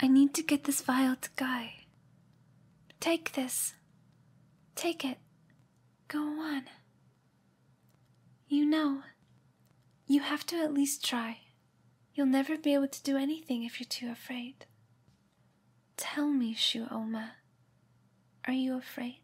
I need to get this vial to Guy. Take this. Take it. Go on. You know, you have to at least try. You'll never be able to do anything if you're too afraid. Tell me, Shu Oma, are you afraid?